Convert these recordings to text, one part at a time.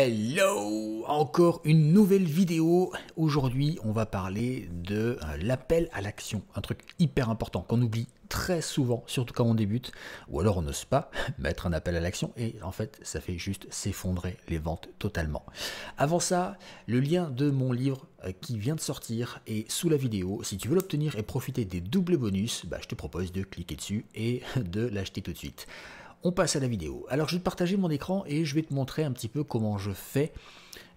Hello Encore une nouvelle vidéo. Aujourd'hui, on va parler de euh, l'appel à l'action. Un truc hyper important qu'on oublie très souvent, surtout quand on débute. Ou alors on n'ose pas mettre un appel à l'action et en fait, ça fait juste s'effondrer les ventes totalement. Avant ça, le lien de mon livre euh, qui vient de sortir est sous la vidéo. Si tu veux l'obtenir et profiter des doubles bonus, bah, je te propose de cliquer dessus et de l'acheter tout de suite on passe à la vidéo. Alors je vais te partager mon écran et je vais te montrer un petit peu comment je fais,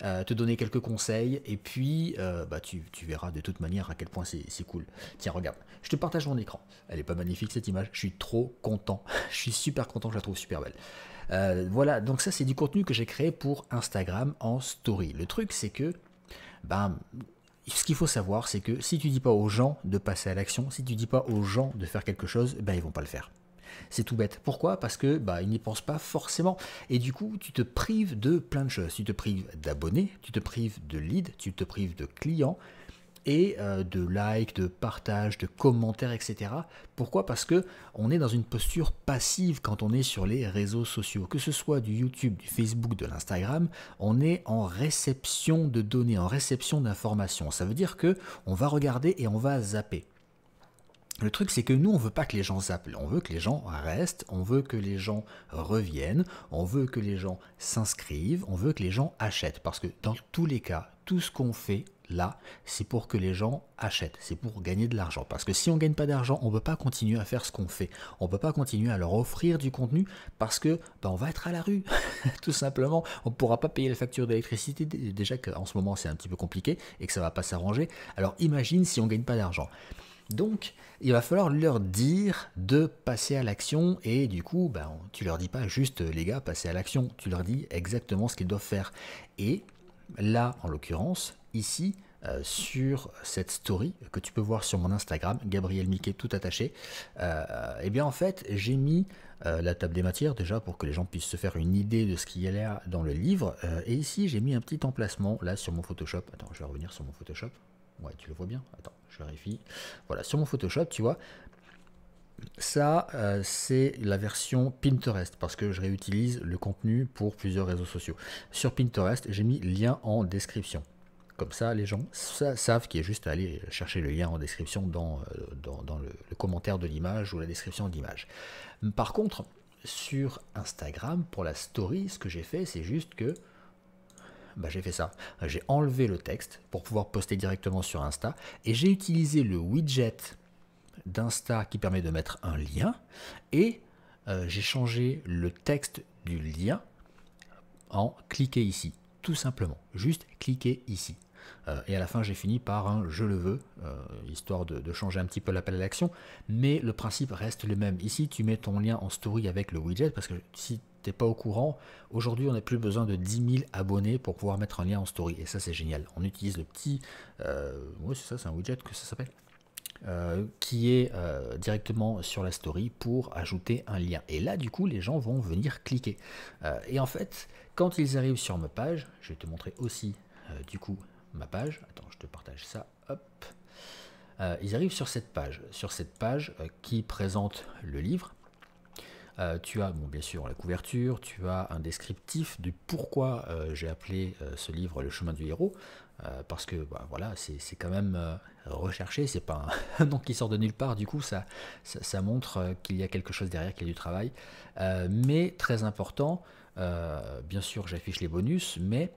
euh, te donner quelques conseils et puis euh, bah, tu, verras de toute manière à quel point c'est cool. Tiens, regarde, je te partage mon écran. Elle n'est pas magnifique cette image, je suis trop content. Je suis super content, je la trouve super belle. Euh, voilà, donc ça c'est du contenu que j'ai créé pour Instagram en story. Le truc c'est que, ben, ce qu'il faut savoir c'est que si tu dis pas aux gens de passer à l'action, si tu dis pas aux gens de faire quelque chose, ben ils vont pas le faire. C'est tout bête. Pourquoi Parce que bah, n'y pensent pas forcément. Et du coup, tu te prives de plein de choses. Tu te prives d'abonnés, tu te prives de leads, tu te prives de clients et euh, de likes, de partages, de commentaires, etc. Pourquoi Parce que on est dans une posture passive quand on est sur les réseaux sociaux, que ce soit du YouTube, du Facebook, de l'Instagram, on est en réception de données, en réception d'informations. Ça veut dire que on va regarder et on va zapper. Le truc, c'est que nous, on veut pas que les gens s'appellent, on veut que les gens restent, on veut que les gens reviennent, on veut que les gens s'inscrivent, on veut que les gens achètent. Parce que dans tous les cas, tout ce qu'on fait là, c'est pour que les gens achètent, c'est pour gagner de l'argent. Parce que si on ne gagne pas d'argent, on ne peut pas continuer à faire ce qu'on fait. On ne peut pas continuer à leur offrir du contenu parce que ben, on va être à la rue, tout simplement. On ne pourra pas payer la facture d'électricité, déjà qu'en ce moment c'est un petit peu compliqué et que ça ne va pas s'arranger. Alors imagine si on ne gagne pas d'argent. Donc, il va falloir leur dire de passer à l'action et du coup, tu bah, tu leur dis pas juste euh, les gars, passez à l'action, tu leur dis exactement ce qu'ils doivent faire. Et là, en l'occurrence, ici, euh, sur cette story que tu peux voir sur mon Instagram, Gabriel Mickey tout attaché, euh, eh bien en fait j'ai mis la table des matières déjà pour que les gens puissent se faire une idée de ce qu'il y a là dans le livre. et ici j'ai mis un petit emplacement là sur mon Photoshop. Attends, je vais revenir sur mon Photoshop. Ouais, tu le vois bien. Attends, je vérifie. Voilà, sur mon Photoshop, tu vois, ça, euh, c'est la version Pinterest, parce que je réutilise le contenu pour plusieurs réseaux sociaux. Sur Pinterest, j'ai mis lien en description. Comme ça, les gens savent qu'il est juste à aller chercher le lien en description euh, dans, le, le, commentaire de l'image ou la description de l'image. Par contre, sur Instagram, pour la story, ce que j'ai fait, c'est juste que bah, j'ai fait ça. J'ai enlevé le texte pour pouvoir poster directement sur Insta et j'ai utilisé le widget d'Insta qui permet de mettre un lien et euh, j'ai changé le texte du lien en cliquer ici. Tout simplement, juste cliquer ici. Euh, et à la fin, j'ai fini par un je le veux, euh, histoire de, de, changer un petit peu l'appel à l'action. Mais le principe reste le même. Ici, tu mets ton lien en story avec le widget, parce que si t'es pas au courant, aujourd'hui on n'a plus besoin de 10 000 abonnés pour pouvoir mettre un lien en story. Et ça c'est génial. On utilise le petit... Euh, c'est ça, c'est un widget que ça s'appelle. Euh, qui est euh, directement sur la story pour ajouter un lien. Et là, du coup, les gens vont venir cliquer. et en fait, quand ils arrivent sur ma page, je vais te montrer aussi, du coup, ma page. Attends, je te partage ça. Hop. ils arrivent sur cette page, sur cette page qui présente le livre. Euh, tu as, bon, bien sûr, la couverture, tu as un descriptif du pourquoi euh, j'ai appelé euh, ce livre Le chemin du héros, parce que bah, voilà, c'est quand même recherché, c'est pas un, nom qui sort de nulle part, du coup, ça, ça, ça montre qu'il y a quelque chose derrière, qu'il y a du travail. mais très important, bien sûr, j'affiche les bonus, mais.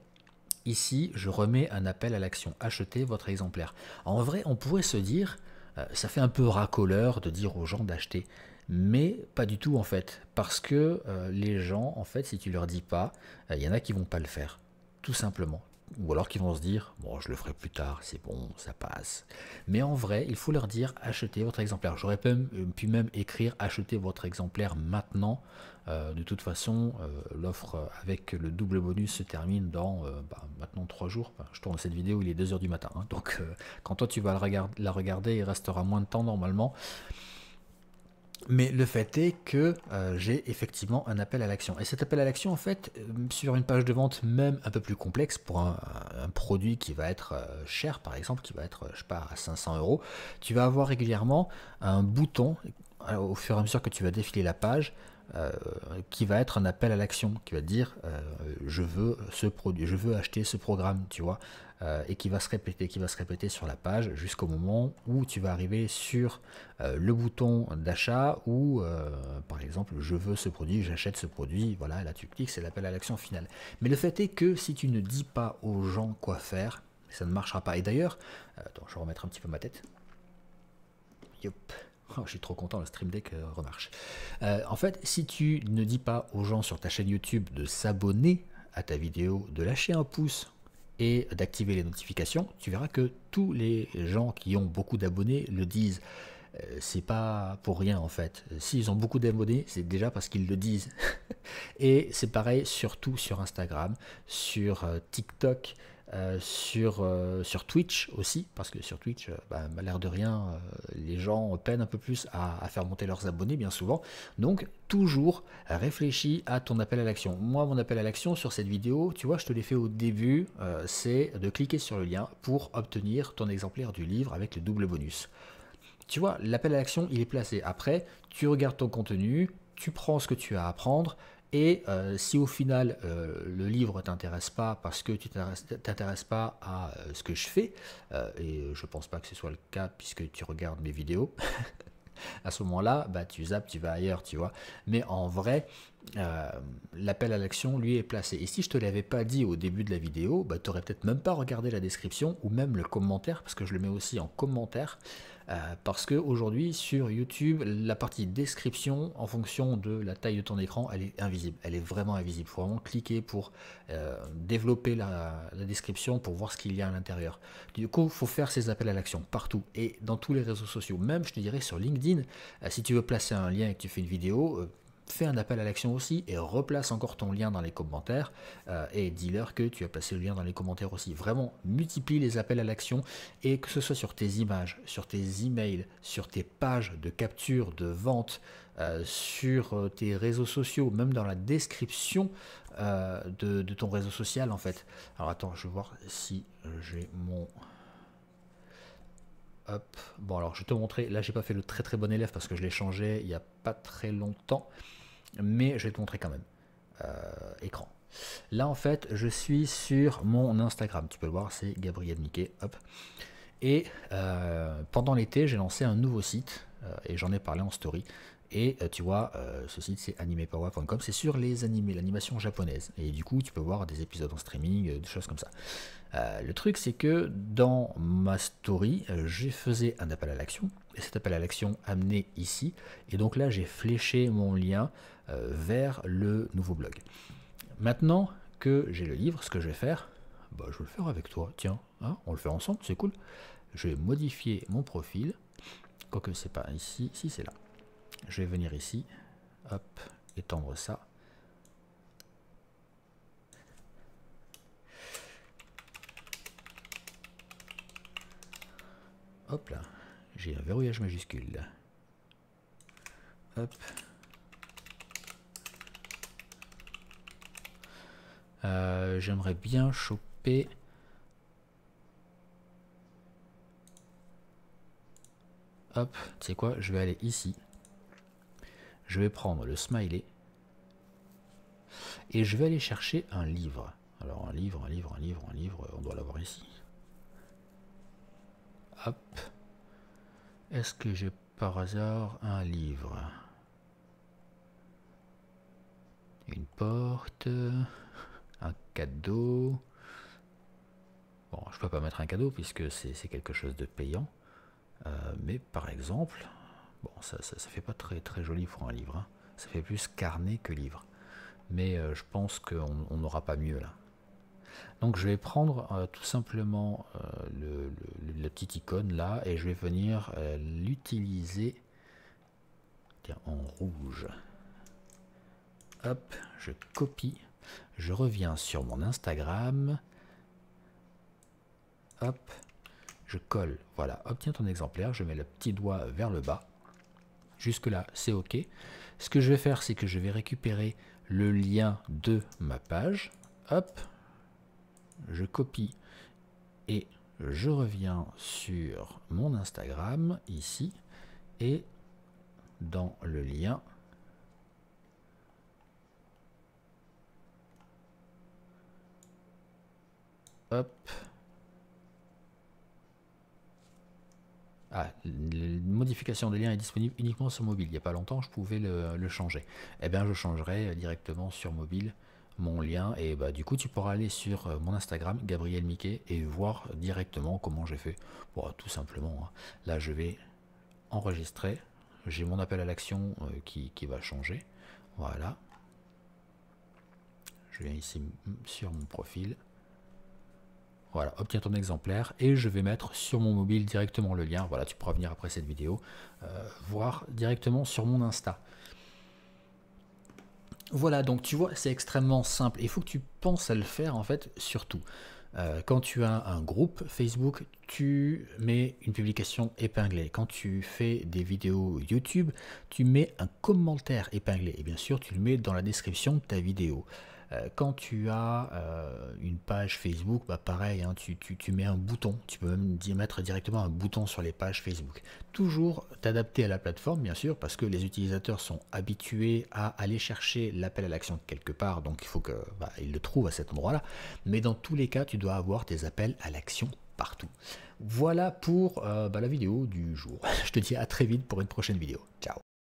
Ici, je remets un appel à l'action. Achetez votre exemplaire. En vrai, on pourrait se dire, ça fait un peu racoleur de dire aux gens d'acheter mais pas du tout en fait, parce que euh, les gens, en fait, si tu leur dis pas, il euh, y en a qui vont pas le faire, tout simplement. Ou alors qui vont se dire, bon, je le ferai plus tard, c'est bon, ça passe. Mais en vrai, il faut leur dire, achetez votre exemplaire. J'aurais pu même euh, écrire, achetez votre exemplaire maintenant. de toute façon, l'offre avec le double bonus se termine dans bah, maintenant 3 jours. je tourne cette vidéo, il est 2h du matin. Hein. donc, quand toi tu vas la regarder, il restera moins de temps normalement. Mais le fait est que euh, j'ai effectivement un appel à l'action. Et cet appel à l'action, en fait, euh, sur une page de vente même un peu plus complexe, pour un, produit qui va être euh, cher, par exemple, qui va être, je sais pas, à 500 euros, tu vas avoir régulièrement un bouton, au fur et à mesure que tu vas défiler la page, euh, qui va être un appel à l'action, qui va dire euh, je veux ce produit, je veux acheter ce programme, tu vois, euh, et qui va se répéter, qui va se répéter sur la page jusqu'au moment où tu vas arriver sur le bouton d'achat ou par exemple je veux ce produit, j'achète ce produit, voilà, là tu cliques, c'est l'appel à l'action finale. Mais le fait est que si tu ne dis pas aux gens quoi faire, ça ne marchera pas. Et d'ailleurs, attends, je vais remettre un petit peu ma tête. Oh, je suis trop content, le Stream Deck euh, remarche. Euh, en fait, si tu ne dis pas aux gens sur ta chaîne YouTube de s'abonner à ta vidéo, de lâcher un pouce et d'activer les notifications, tu verras que tous les gens qui ont beaucoup d'abonnés le disent. Euh, c'est pas pour rien en fait. S'ils ont beaucoup d'abonnés, c'est déjà parce qu'ils le disent. et c'est pareil surtout sur Instagram, sur TikTok, euh, euh, sur, Twitch aussi, parce que sur Twitch, euh, bah, bah, l'air de rien, euh, les gens peinent un peu plus à, à, faire monter leurs abonnés bien souvent. Donc toujours réfléchis à ton appel à l'action. Moi, mon appel à l'action sur cette vidéo, tu vois, je te l'ai fait au début, c'est de cliquer sur le lien pour obtenir ton exemplaire du livre avec le double bonus. Tu vois, l'appel à l'action, il est placé. Après, tu regardes ton contenu, tu prends ce que tu as à apprendre, et euh, si au final euh, le livre t'intéresse pas parce que tu t'intéresses pas à euh, ce que je fais, et je ne pense pas que ce soit le cas puisque tu regardes mes vidéos, à ce moment-là, bah, tu zappes, tu vas ailleurs, tu vois. Mais en vrai, l'appel à l'action, lui, est placé. Et si je te l'avais pas dit au début de la vidéo, bah, tu n'aurais peut-être même pas regardé la description ou même le commentaire, parce que je le mets aussi en commentaire. Euh, parce que aujourd'hui sur YouTube, la partie description, en fonction de la taille de ton écran, elle est invisible. Elle est vraiment invisible. Il faut vraiment cliquer pour euh, développer la, description pour voir ce qu'il y a à l'intérieur. Du coup, il faut faire ces appels à l'action partout et dans tous les réseaux sociaux. Même, je te dirais, sur LinkedIn, euh, si tu veux placer un lien et que tu fais une vidéo, fais un appel à l'action aussi et replace encore ton lien dans les commentaires euh, et dis-leur que tu as placé le lien dans les commentaires aussi. Vraiment, multiplie les appels à l'action et que ce soit sur tes images, sur tes emails, sur tes pages de capture, de vente, euh, sur euh, tes réseaux sociaux, même dans la description de, de ton réseau social en fait. Alors attends, je vais voir si j'ai mon... Bon, alors je vais te montrer. Là, j'ai pas fait le très très bon élève parce que je l'ai changé il n'y a pas très longtemps. Mais je vais te montrer quand même. Euh, écran. Là, en fait, je suis sur mon Instagram. Tu peux le voir, c'est Gabriel Mickey, Hop. Et euh, pendant l'été, j'ai lancé un nouveau site. Euh, et j'en ai parlé en story. Et euh, tu vois, euh, ce site c'est animepower.com, c'est sur les animés, l'animation japonaise. Et du coup, tu peux voir des épisodes en streaming, euh, des choses comme ça. le truc, c'est que dans ma story, j'ai fait un appel à l'action. Et cet appel à l'action amené ici. Et donc là, j'ai fléché mon lien vers le nouveau blog. Maintenant que j'ai le livre, ce que je vais faire, bah, je vais le faire avec toi. Tiens, hein, on le fait ensemble, c'est cool. Je vais modifier mon profil. Quoique c'est pas ici, si c'est là. Je vais venir ici, hop, étendre ça. Hop là, j'ai un verrouillage majuscule. Hop. Euh, j'aimerais bien choper... Hop, tu sais quoi, je vais aller ici. Je vais prendre le smiley et je vais aller chercher un livre. Alors un livre, un livre, un livre, un livre, on doit l'avoir ici. Hop. Est-ce que j'ai par hasard un livre Une porte, un cadeau. Bon, je peux pas mettre un cadeau puisque c'est quelque chose de payant. Euh, mais par exemple, Bon, ça, ça, fait pas très très joli pour un livre. Hein. Ça fait plus carnet que livre. Mais euh, je pense qu'on n'aura pas mieux là. Donc je vais prendre euh, tout simplement euh, le, la petite icône là et je vais venir l'utiliser en rouge. Hop, je copie. Je reviens sur mon Instagram. Hop, je colle. Voilà, obtiens ton exemplaire. Je mets le petit doigt vers le bas Jusque-là, c'est OK. Ce que je vais faire, c'est que je vais récupérer le lien de ma page. Hop, je copie et je reviens sur mon Instagram ici et dans le lien hop Ah, la modification de lien est disponible uniquement sur mobile. Il n'y a pas longtemps, je pouvais le, changer. Eh bien, je changerai euh, directement sur mobile mon lien et bah, du coup tu pourras aller sur euh, mon Instagram Gabriel Mickey et voir directement comment j'ai fait. Bon, tout simplement, hein. là je vais enregistrer, j'ai mon appel à l'action euh, qui, qui, va changer. Voilà. Je viens ici sur mon profil. Voilà, obtiens ton exemplaire et je vais mettre sur mon mobile directement le lien. Voilà, tu pourras venir après cette vidéo, euh, voir directement sur mon Insta. Voilà, donc tu vois, c'est extrêmement simple. Il faut que tu penses à le faire en fait, surtout. Euh, quand tu as un groupe Facebook, tu mets une publication épinglée. Quand tu fais des vidéos YouTube, tu mets un commentaire épinglé. Et bien sûr, tu le mets dans la description de ta vidéo. Euh, quand tu as euh, une page Facebook, bah, pareil, hein, tu, mets un bouton, tu peux même mettre directement un bouton sur les pages Facebook. Toujours t'adapter à la plateforme, bien sûr, parce que les utilisateurs sont habitués à aller chercher l'appel à l'action quelque part, donc il faut qu'ils bah, le trouvent à cet endroit-là. Mais dans tous les cas, tu dois avoir tes appels à l'action partout. Voilà pour euh, bah, la vidéo du jour. Je te dis à très vite pour une prochaine vidéo. Ciao